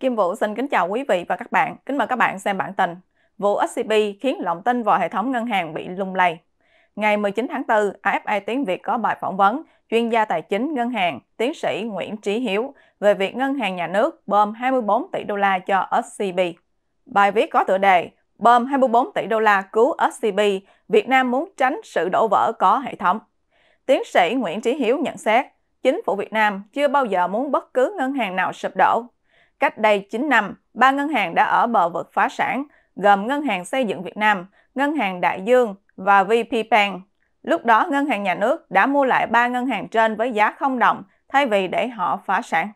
Kim Vũ xin kính chào quý vị và các bạn. Kính mời các bạn xem bản tin. Vụ SCB khiến lòng tin vào hệ thống ngân hàng bị lung lay. Ngày 19 tháng 4, AFA Tiếng Việt có bài phỏng vấn chuyên gia tài chính ngân hàng tiến sĩ Nguyễn Trí Hiếu về việc ngân hàng nhà nước bơm 24 tỷ đô la cho SCB. Bài viết có tựa đề Bơm 24 tỷ đô la cứu SCB, Việt Nam muốn tránh sự đổ vỡ có hệ thống. Tiến sĩ Nguyễn Trí Hiếu nhận xét, chính phủ Việt Nam chưa bao giờ muốn bất cứ ngân hàng nào sụp đổ Cách đây 9 năm, ba ngân hàng đã ở bờ vực phá sản, gồm Ngân hàng Xây dựng Việt Nam, Ngân hàng Đại Dương và vp bank Lúc đó, Ngân hàng Nhà nước đã mua lại ba ngân hàng trên với giá không đồng thay vì để họ phá sản.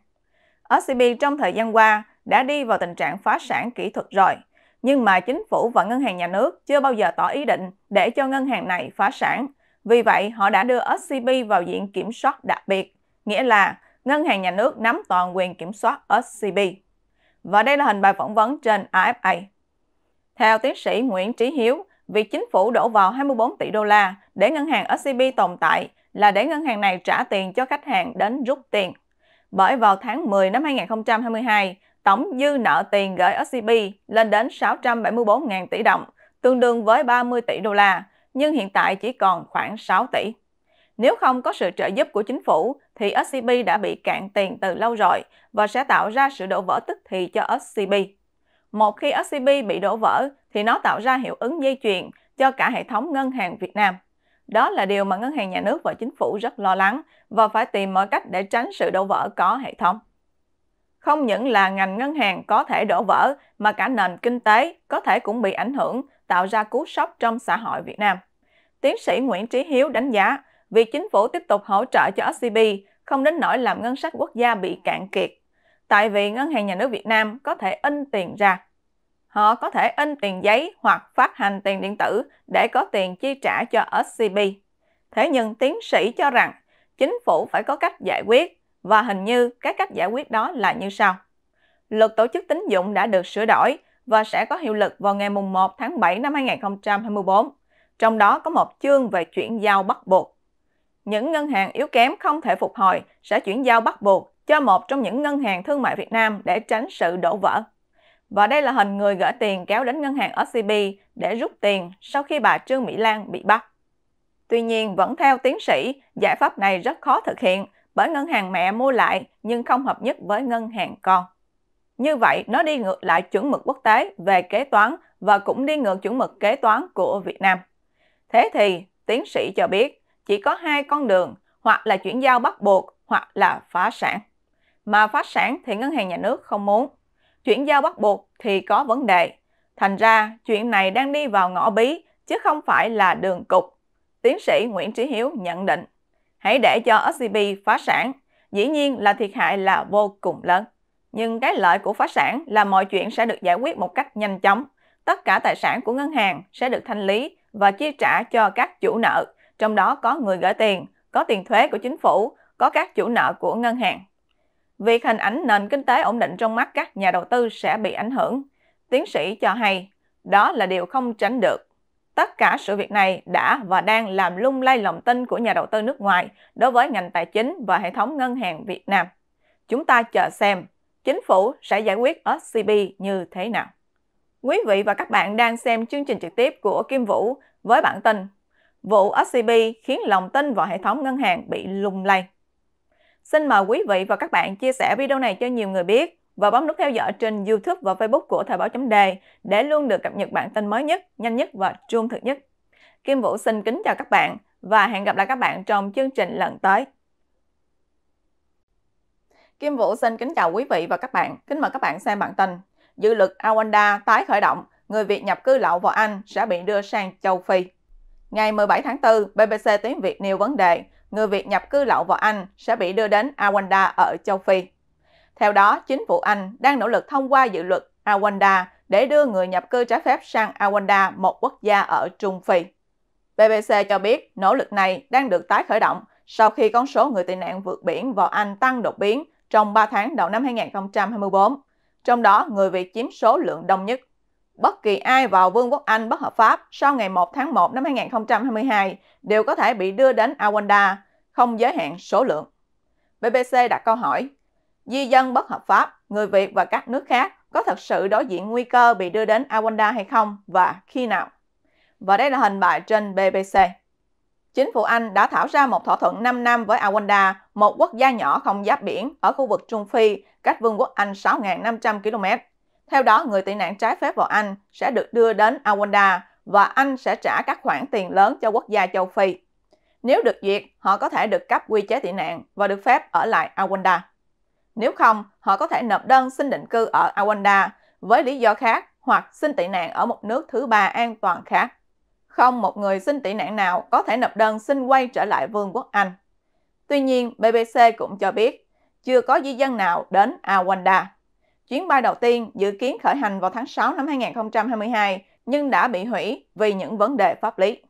OCB trong thời gian qua đã đi vào tình trạng phá sản kỹ thuật rồi, nhưng mà chính phủ và ngân hàng nhà nước chưa bao giờ tỏ ý định để cho ngân hàng này phá sản. Vì vậy, họ đã đưa OCB vào diện kiểm soát đặc biệt, nghĩa là Ngân hàng nhà nước nắm toàn quyền kiểm soát SCB. Và đây là hình bài phỏng vấn trên AFA. Theo tiến sĩ Nguyễn Trí Hiếu, việc chính phủ đổ vào 24 tỷ đô la để ngân hàng SCB tồn tại là để ngân hàng này trả tiền cho khách hàng đến rút tiền. Bởi vào tháng 10 năm 2022, tổng dư nợ tiền gửi SCB lên đến 674.000 tỷ đồng, tương đương với 30 tỷ đô la, nhưng hiện tại chỉ còn khoảng 6 tỷ. Nếu không có sự trợ giúp của chính phủ, thì SCB đã bị cạn tiền từ lâu rồi và sẽ tạo ra sự đổ vỡ tức thì cho SCB. Một khi SCB bị đổ vỡ, thì nó tạo ra hiệu ứng dây chuyền cho cả hệ thống ngân hàng Việt Nam. Đó là điều mà ngân hàng nhà nước và chính phủ rất lo lắng và phải tìm mọi cách để tránh sự đổ vỡ có hệ thống. Không những là ngành ngân hàng có thể đổ vỡ mà cả nền kinh tế có thể cũng bị ảnh hưởng, tạo ra cú sốc trong xã hội Việt Nam. Tiến sĩ Nguyễn Trí Hiếu đánh giá việc chính phủ tiếp tục hỗ trợ cho SCB không đến nỗi làm ngân sách quốc gia bị cạn kiệt, tại vì Ngân hàng Nhà nước Việt Nam có thể in tiền ra. Họ có thể in tiền giấy hoặc phát hành tiền điện tử để có tiền chi trả cho SCB. Thế nhưng tiến sĩ cho rằng chính phủ phải có cách giải quyết và hình như các cách giải quyết đó là như sau. Luật tổ chức tín dụng đã được sửa đổi và sẽ có hiệu lực vào ngày 1 tháng 7 năm 2024. Trong đó có một chương về chuyển giao bắt buộc những ngân hàng yếu kém không thể phục hồi sẽ chuyển giao bắt buộc cho một trong những ngân hàng thương mại Việt Nam để tránh sự đổ vỡ. Và đây là hình người gửi tiền kéo đến ngân hàng OCB để rút tiền sau khi bà Trương Mỹ Lan bị bắt. Tuy nhiên, vẫn theo tiến sĩ, giải pháp này rất khó thực hiện bởi ngân hàng mẹ mua lại nhưng không hợp nhất với ngân hàng con. Như vậy, nó đi ngược lại chuẩn mực quốc tế về kế toán và cũng đi ngược chuẩn mực kế toán của Việt Nam. Thế thì, tiến sĩ cho biết, chỉ có hai con đường, hoặc là chuyển giao bắt buộc hoặc là phá sản. Mà phá sản thì ngân hàng nhà nước không muốn. Chuyển giao bắt buộc thì có vấn đề. Thành ra chuyện này đang đi vào ngõ bí chứ không phải là đường cục. Tiến sĩ Nguyễn Trí Hiếu nhận định, hãy để cho SCB phá sản. Dĩ nhiên là thiệt hại là vô cùng lớn. Nhưng cái lợi của phá sản là mọi chuyện sẽ được giải quyết một cách nhanh chóng. Tất cả tài sản của ngân hàng sẽ được thanh lý và chi trả cho các chủ nợ trong đó có người gửi tiền, có tiền thuế của chính phủ, có các chủ nợ của ngân hàng. Việc hình ảnh nền kinh tế ổn định trong mắt các nhà đầu tư sẽ bị ảnh hưởng. Tiến sĩ cho hay, đó là điều không tránh được. Tất cả sự việc này đã và đang làm lung lay lòng tin của nhà đầu tư nước ngoài đối với ngành tài chính và hệ thống ngân hàng Việt Nam. Chúng ta chờ xem chính phủ sẽ giải quyết SCB như thế nào. Quý vị và các bạn đang xem chương trình trực tiếp của Kim Vũ với bản tin Vụ SCB khiến lòng tin vào hệ thống ngân hàng bị lung lay. Xin mời quý vị và các bạn chia sẻ video này cho nhiều người biết và bấm nút theo dõi trên YouTube và Facebook của Thời báo chấm đề để luôn được cập nhật bản tin mới nhất, nhanh nhất và trung thực nhất. Kim Vũ xin kính chào các bạn và hẹn gặp lại các bạn trong chương trình lần tới. Kim Vũ xin kính chào quý vị và các bạn. Kính mời các bạn xem bản tin. Dự luật Awanda tái khởi động, người Việt nhập cư lậu vào Anh sẽ bị đưa sang châu Phi. Ngày 17 tháng 4, BBC tiếng Việt nêu vấn đề người Việt nhập cư lậu vào Anh sẽ bị đưa đến Awanda ở châu Phi. Theo đó, chính phủ Anh đang nỗ lực thông qua dự luật Awanda để đưa người nhập cư trái phép sang Awanda, một quốc gia ở Trung Phi. BBC cho biết nỗ lực này đang được tái khởi động sau khi con số người tị nạn vượt biển vào Anh tăng đột biến trong 3 tháng đầu năm 2024, trong đó người Việt chiếm số lượng đông nhất bất kỳ ai vào Vương quốc Anh bất hợp pháp sau ngày 1 tháng 1 năm 2022 đều có thể bị đưa đến Awanda, không giới hạn số lượng. BBC đặt câu hỏi, di dân bất hợp pháp, người Việt và các nước khác có thật sự đối diện nguy cơ bị đưa đến Awanda hay không và khi nào? Và đây là hình bài trên BBC. Chính phủ Anh đã thảo ra một thỏa thuận 5 năm với Awanda, một quốc gia nhỏ không giáp biển ở khu vực Trung Phi, cách vương quốc Anh 6.500 km theo đó, người tị nạn trái phép vào Anh sẽ được đưa đến Rwanda và Anh sẽ trả các khoản tiền lớn cho quốc gia châu Phi. Nếu được duyệt, họ có thể được cấp quy chế tị nạn và được phép ở lại Rwanda. Nếu không, họ có thể nộp đơn xin định cư ở Rwanda với lý do khác hoặc xin tị nạn ở một nước thứ ba an toàn khác. Không một người xin tị nạn nào có thể nộp đơn xin quay trở lại Vương quốc Anh. Tuy nhiên, BBC cũng cho biết chưa có di dân nào đến Rwanda. Chuyến bay đầu tiên dự kiến khởi hành vào tháng 6 năm 2022 nhưng đã bị hủy vì những vấn đề pháp lý.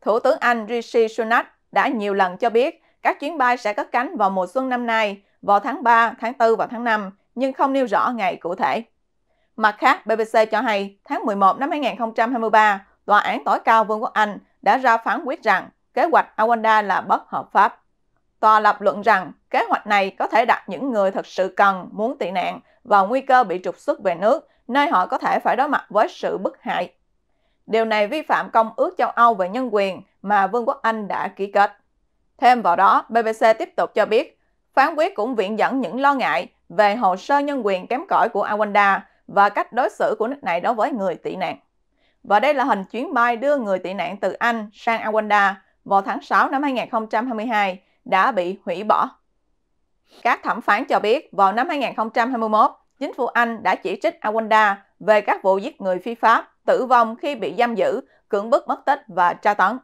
Thủ tướng Anh Rishi Sunak đã nhiều lần cho biết các chuyến bay sẽ cất cánh vào mùa xuân năm nay, vào tháng 3, tháng 4 và tháng 5, nhưng không nêu rõ ngày cụ thể. Mặt khác, BBC cho hay tháng 11 năm 2023, Tòa án tối cao Vương quốc Anh đã ra phán quyết rằng kế hoạch Awanda là bất hợp pháp. Tòa lập luận rằng kế hoạch này có thể đặt những người thật sự cần, muốn tị nạn vào nguy cơ bị trục xuất về nước, nơi họ có thể phải đối mặt với sự bức hại. Điều này vi phạm Công ước châu Âu về nhân quyền mà Vương quốc Anh đã ký kết. Thêm vào đó, BBC tiếp tục cho biết, phán quyết cũng viện dẫn những lo ngại về hồ sơ nhân quyền kém cỏi của Rwanda và cách đối xử của nước này đối với người tị nạn. Và đây là hình chuyến bay đưa người tị nạn từ Anh sang Rwanda vào tháng 6 năm 2022 đã bị hủy bỏ. Các thẩm phán cho biết vào năm 2021, chính phủ Anh đã chỉ trích Awanda về các vụ giết người phi pháp, tử vong khi bị giam giữ, cưỡng bức mất tích và tra tấn.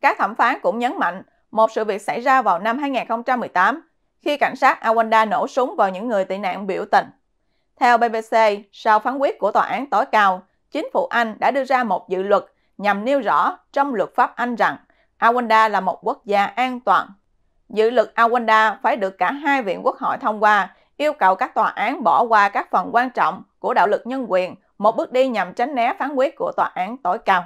Các thẩm phán cũng nhấn mạnh một sự việc xảy ra vào năm 2018 khi cảnh sát Awanda nổ súng vào những người tị nạn biểu tình. Theo BBC, sau phán quyết của tòa án tối cao, chính phủ Anh đã đưa ra một dự luật nhằm nêu rõ trong luật pháp Anh rằng Awanda là một quốc gia an toàn Dự luật Awanda phải được cả hai viện quốc hội thông qua, yêu cầu các tòa án bỏ qua các phần quan trọng của đạo luật nhân quyền, một bước đi nhằm tránh né phán quyết của tòa án tối cao.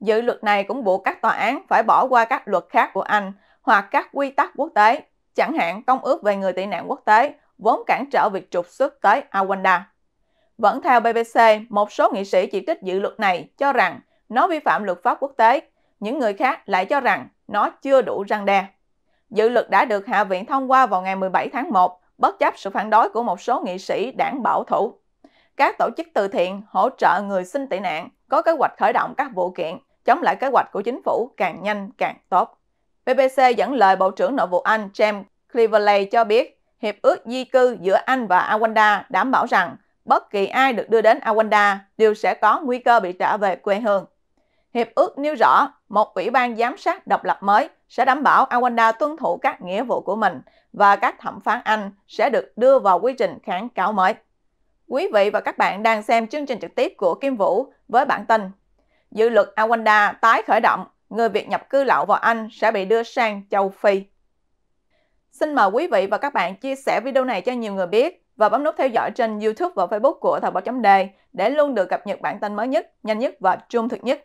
Dự luật này cũng buộc các tòa án phải bỏ qua các luật khác của Anh hoặc các quy tắc quốc tế, chẳng hạn Công ước về người tị nạn quốc tế, vốn cản trở việc trục xuất tới Awanda. Vẫn theo BBC, một số nghị sĩ chỉ trích dự luật này cho rằng nó vi phạm luật pháp quốc tế, những người khác lại cho rằng nó chưa đủ răng đe. Dự luật đã được Hạ viện thông qua vào ngày 17 tháng 1, bất chấp sự phản đối của một số nghị sĩ đảng bảo thủ. Các tổ chức từ thiện hỗ trợ người xin tị nạn có kế hoạch khởi động các vụ kiện chống lại kế hoạch của chính phủ càng nhanh càng tốt. BBC dẫn lời Bộ trưởng Nội vụ Anh James Cleverley cho biết Hiệp ước di cư giữa Anh và Rwanda đảm bảo rằng bất kỳ ai được đưa đến Rwanda đều sẽ có nguy cơ bị trả về quê hương. Hiệp ước nêu rõ một ủy ban giám sát độc lập mới sẽ đảm bảo Rwanda tuân thủ các nghĩa vụ của mình và các thẩm phán Anh sẽ được đưa vào quy trình kháng cáo mới. Quý vị và các bạn đang xem chương trình trực tiếp của Kim Vũ với bản tin Dự luật Rwanda tái khởi động, người Việt nhập cư lậu vào Anh sẽ bị đưa sang châu Phi. Xin mời quý vị và các bạn chia sẻ video này cho nhiều người biết và bấm nút theo dõi trên YouTube và Facebook của Thời báo chấm đề để luôn được cập nhật bản tin mới nhất, nhanh nhất và trung thực nhất.